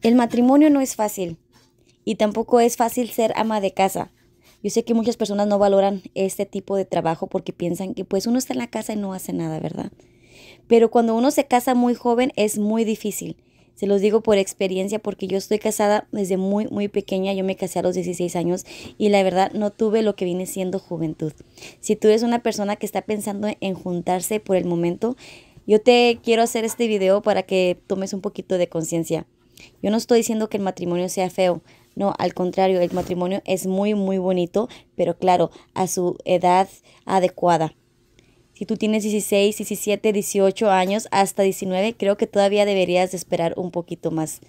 El matrimonio no es fácil y tampoco es fácil ser ama de casa. Yo sé que muchas personas no valoran este tipo de trabajo porque piensan que pues uno está en la casa y no hace nada, ¿verdad? Pero cuando uno se casa muy joven es muy difícil. Se los digo por experiencia porque yo estoy casada desde muy, muy pequeña. Yo me casé a los 16 años y la verdad no tuve lo que viene siendo juventud. Si tú eres una persona que está pensando en juntarse por el momento, yo te quiero hacer este video para que tomes un poquito de conciencia. Yo no estoy diciendo que el matrimonio sea feo, no, al contrario, el matrimonio es muy, muy bonito, pero claro, a su edad adecuada. Si tú tienes 16, 17, 18 años, hasta 19, creo que todavía deberías esperar un poquito más.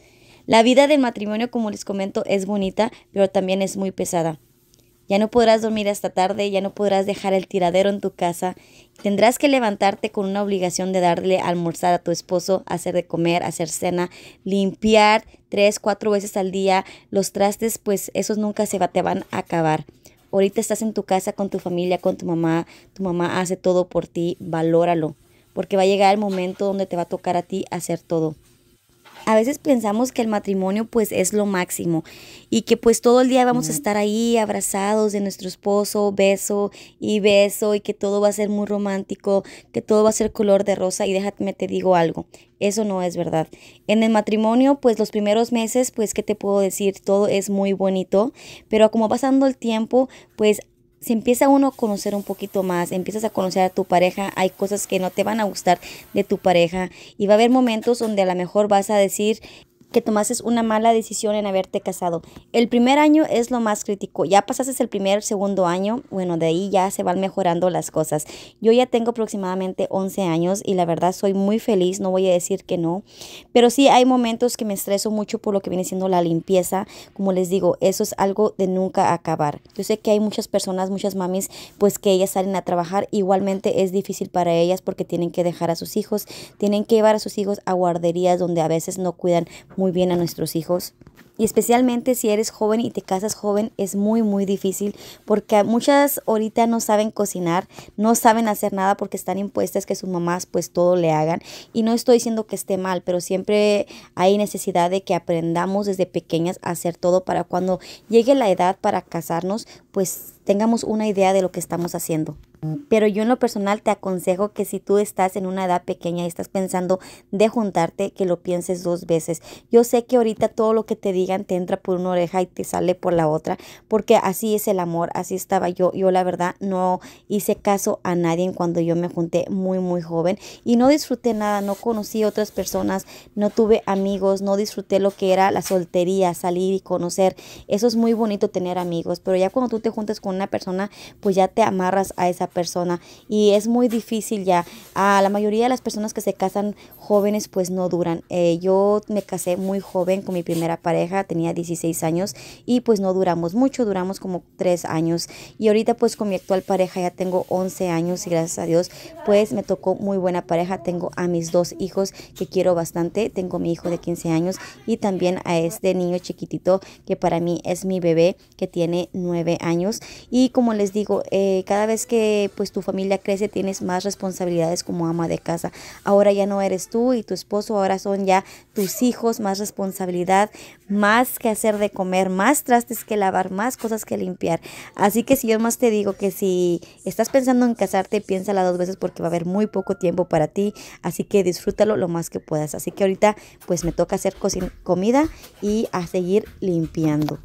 La vida del matrimonio, como les comento, es bonita, pero también es muy pesada. Ya no podrás dormir hasta tarde, ya no podrás dejar el tiradero en tu casa. Tendrás que levantarte con una obligación de darle almorzar a tu esposo, hacer de comer, hacer cena, limpiar tres, cuatro veces al día. Los trastes, pues esos nunca se te van a acabar. Ahorita estás en tu casa con tu familia, con tu mamá. Tu mamá hace todo por ti. Valóralo. Porque va a llegar el momento donde te va a tocar a ti hacer todo a veces pensamos que el matrimonio pues es lo máximo y que pues todo el día vamos a estar ahí abrazados de nuestro esposo, beso y beso y que todo va a ser muy romántico, que todo va a ser color de rosa y déjame te digo algo, eso no es verdad. En el matrimonio pues los primeros meses pues qué te puedo decir, todo es muy bonito, pero como pasando el tiempo pues se empieza uno a conocer un poquito más, empiezas a conocer a tu pareja, hay cosas que no te van a gustar de tu pareja y va a haber momentos donde a lo mejor vas a decir, que tomases una mala decisión en haberte casado. El primer año es lo más crítico. Ya pasas el primer, segundo año, bueno, de ahí ya se van mejorando las cosas. Yo ya tengo aproximadamente 11 años y la verdad soy muy feliz, no voy a decir que no, pero sí hay momentos que me estreso mucho por lo que viene siendo la limpieza. Como les digo, eso es algo de nunca acabar. Yo sé que hay muchas personas, muchas mamis, pues que ellas salen a trabajar, igualmente es difícil para ellas porque tienen que dejar a sus hijos, tienen que llevar a sus hijos a guarderías donde a veces no cuidan muy bien a nuestros hijos. Y especialmente si eres joven y te casas joven es muy muy difícil porque muchas ahorita no saben cocinar, no saben hacer nada porque están impuestas que sus mamás pues todo le hagan. Y no estoy diciendo que esté mal, pero siempre hay necesidad de que aprendamos desde pequeñas a hacer todo para cuando llegue la edad para casarnos pues tengamos una idea de lo que estamos haciendo. Pero yo en lo personal te aconsejo que si tú estás en una edad pequeña y estás pensando de juntarte, que lo pienses dos veces. Yo sé que ahorita todo lo que te digan te entra por una oreja y te sale por la otra, porque así es el amor, así estaba yo. Yo la verdad no hice caso a nadie cuando yo me junté muy, muy joven y no disfruté nada, no conocí otras personas, no tuve amigos, no disfruté lo que era la soltería, salir y conocer. Eso es muy bonito tener amigos, pero ya cuando tú te juntas con una persona, pues ya te amarras a esa persona y es muy difícil ya. A la mayoría de las personas que se casan jóvenes pues no duran. Eh, yo me casé muy joven con mi primera pareja, tenía 16 años y pues no duramos mucho, duramos como 3 años. Y ahorita pues con mi actual pareja ya tengo 11 años y gracias a Dios pues me tocó muy buena pareja. Tengo a mis dos hijos que quiero bastante, tengo a mi hijo de 15 años y también a este niño chiquitito que para mí es mi bebé que tiene 9 años. Y como les digo, eh, cada vez que pues tu familia crece, tienes más responsabilidades como ama de casa. Ahora ya no eres tú y tu esposo, ahora son ya tus hijos, más responsabilidad, más que hacer de comer, más trastes que lavar, más cosas que limpiar. Así que si yo más te digo que si estás pensando en casarte, piénsala dos veces porque va a haber muy poco tiempo para ti, así que disfrútalo lo más que puedas. Así que ahorita pues me toca hacer comida y a seguir limpiando.